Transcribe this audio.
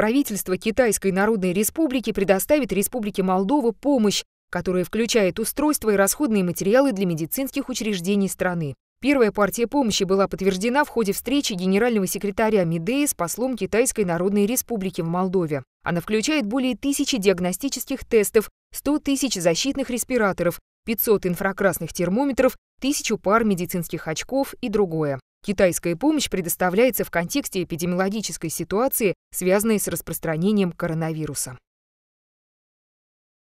Правительство Китайской Народной Республики предоставит Республике Молдова помощь, которая включает устройства и расходные материалы для медицинских учреждений страны. Первая партия помощи была подтверждена в ходе встречи генерального секретаря Мидеи с послом Китайской Народной Республики в Молдове. Она включает более тысячи диагностических тестов, 100 тысяч защитных респираторов, 500 инфракрасных термометров, тысячу пар медицинских очков и другое. Китайская помощь предоставляется в контексте эпидемиологической ситуации, связанной с распространением коронавируса.